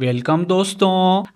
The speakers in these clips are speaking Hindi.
वेलकम दोस्तों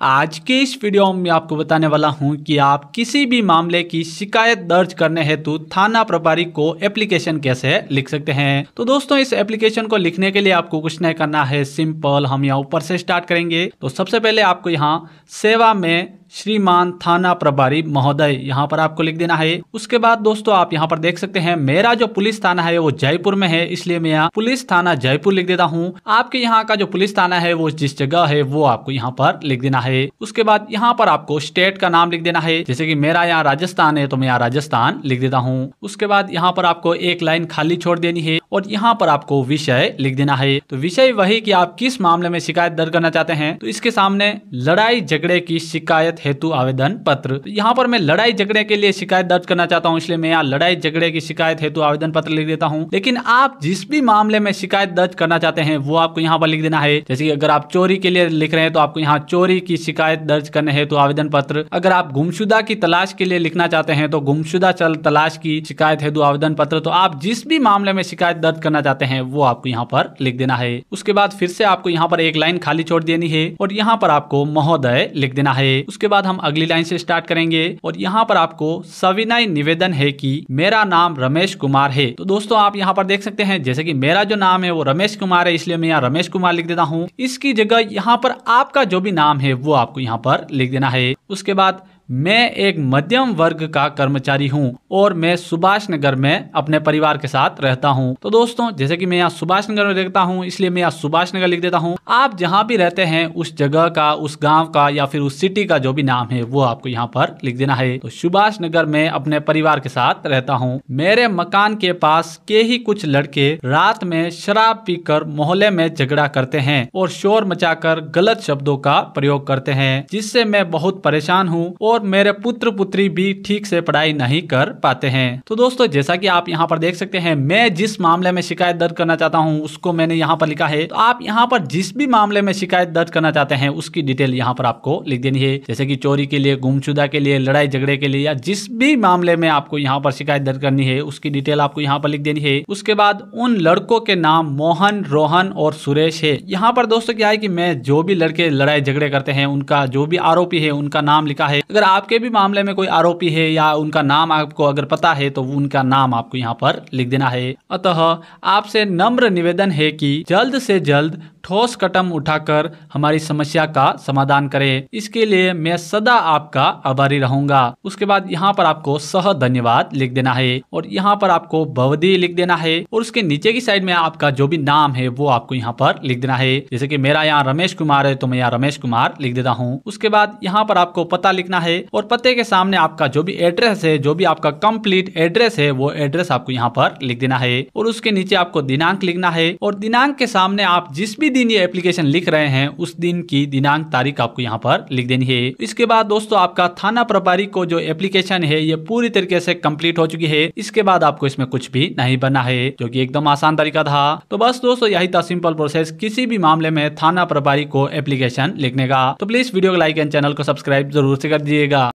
आज के इस वीडियो में आपको बताने वाला हूं कि आप किसी भी मामले की शिकायत दर्ज करने हेतु थाना प्रभारी को एप्लीकेशन कैसे लिख सकते हैं तो दोस्तों इस एप्लीकेशन को लिखने के लिए आपको कुछ नहीं करना है सिंपल हम यहाँ ऊपर से स्टार्ट करेंगे तो सबसे पहले आपको यहाँ सेवा में श्रीमान थाना प्रभारी महोदय यहाँ पर आपको लिख देना है उसके बाद दोस्तों आप यहाँ पर देख सकते हैं मेरा जो पुलिस थाना है वो जयपुर में है इसलिए मैं यहाँ पुलिस थाना जयपुर लिख देता हूँ आपके यहाँ का जो पुलिस थाना है वो जिस जगह है वो आपको यहाँ पर लिख देना है उसके बाद यहाँ पर आपको स्टेट का नाम लिख देना है जैसे की मेरा यहाँ राजस्थान है तो मैं यहाँ राजस्थान लिख देता हूँ उसके बाद यहाँ पर आपको एक लाइन खाली छोड़ देनी है और यहाँ पर आपको विषय लिख देना है तो विषय वही की आप किस मामले में शिकायत दर्ज करना चाहते हैं तो इसके सामने लड़ाई झगड़े की शिकायत हेतु आवेदन पत्र तो यहाँ पर मैं लड़ाई झगड़े के लिए शिकायत दर्ज करना चाहता हूँ इसलिए मैं यहाँ लड़ाई झगड़े की शिकायत हेतु आवेदन पत्र लिख देता हूँ लेकिन आप जिस भी मामले में शिकायत दर्ज करना चाहते हैं वो आपको यहाँ पर लिख देना है जैसे कि अगर आप चोरी के लिए लिख रहे हैं तो आपको यहाँ चोरी की शिकायत दर्ज करने हेतु आवेदन पत्र अगर आप गुमशुदा की तलाश के लिए लिखना चाहते हैं तो गुमशुदा चल तलाश की शिकायत हेतु आवेदन पत्र तो आप जिस भी मामले में शिकायत दर्ज करना चाहते हैं वो आपको यहाँ पर लिख देना है उसके बाद फिर से आपको यहाँ पर एक लाइन खाली छोड़ देनी है और यहाँ पर आपको महोदय लिख देना है उसके बाद हम अगली लाइन से स्टार्ट करेंगे और यहाँ पर आपको सविनय निवेदन है कि मेरा नाम रमेश कुमार है तो दोस्तों आप यहाँ पर देख सकते हैं जैसे कि मेरा जो नाम है वो रमेश कुमार है इसलिए मैं यहाँ रमेश कुमार लिख देता हूँ इसकी जगह यहाँ पर आपका जो भी नाम है वो आपको यहाँ पर लिख देना है उसके बाद मैं एक मध्यम वर्ग का कर्मचारी हूँ और मैं सुभाष नगर में अपने परिवार के साथ रहता हूँ तो दोस्तों जैसे कि मैं यहाँ सुभाष नगर में देखता हूँ इसलिए मैं यहाँ सुभाष नगर लिख देता हूँ आप जहाँ भी रहते हैं उस जगह का उस गाँव का या फिर उस सिटी का जो भी नाम है वो आपको यहाँ पर लिख देना है तो सुभाष नगर में अपने परिवार के साथ रहता हूँ मेरे मकान के पास के ही कुछ लड़के रात में शराब पीकर मोहल्ले में झगड़ा करते हैं और शोर मचाकर गलत शब्दों का प्रयोग करते हैं जिससे मैं बहुत परेशान हूँ और और मेरे पुत्र पुत्री भी ठीक से पढ़ाई नहीं कर पाते हैं तो दोस्तों जैसा कि आप यहाँ पर देख सकते हैं मैं जिस मामले में शिकायत दर्ज करना चाहता हूँ उसको मैंने यहाँ पर लिखा है तो आप यहाँ पर जिस भी मामले में शिकायत दर्ज करना चाहते हैं उसकी डिटेल यहाँ पर आपको लिख देनी है जैसे की चोरी के लिए गुमशुदा के लिए लड़ाई झगड़े के लिए या जिस भी मामले में आपको यहाँ पर शिकायत दर्ज करनी है उसकी डिटेल आपको यहाँ पर लिख देनी है उसके बाद उन लड़कों के नाम मोहन रोहन और सुरेश है यहाँ पर दोस्तों क्या है कि मैं जो भी लड़के लड़ाई झगड़े करते हैं उनका जो भी आरोपी है उनका नाम लिखा है अगर आपके भी मामले में कोई आरोपी है या उनका नाम आपको अगर पता है तो उनका नाम आपको यहाँ पर लिख देना है अतः आपसे नम्र निवेदन है कि जल्द से जल्द ठोस कदम उठाकर हमारी समस्या का समाधान करें इसके लिए मैं सदा आपका आभारी रहूंगा उसके बाद यहाँ पर आपको सह धन्यवाद लिख देना है और यहाँ पर आपको भवदी लिख देना है और उसके नीचे की साइड में आपका जो भी नाम है वो आपको यहाँ पर लिख देना है जैसे कि मेरा यहाँ रमेश कुमार है तो मैं यहाँ रमेश कुमार लिख देता हूँ उसके बाद यहाँ पर आपको पता लिखना है और पते के सामने आपका जो भी एड्रेस है जो भी आपका कम्प्लीट एड्रेस है वो एड्रेस आपको यहाँ पर लिख देना है और उसके नीचे आपको दिनांक लिखना है और दिनांक के सामने आप जिस भी भी दिन ये एप्लीकेशन लिख रहे हैं उस दिन की दिनांक तारीख आपको यहाँ पर लिख देनी है इसके बाद दोस्तों आपका थाना प्रभारी को जो एप्लीकेशन है ये पूरी तरीके से कंप्लीट हो चुकी है इसके बाद आपको इसमें कुछ भी नहीं बना है जो की एकदम आसान तरीका था तो बस दोस्तों यही था सिंपल प्रोसेस किसी भी मामले में थाना प्रभारी को एप्लीकेशन लिखने का तो प्लीज वीडियो को लाइक एंड चैनल को सब्सक्राइब जरूर से कर दीजिएगा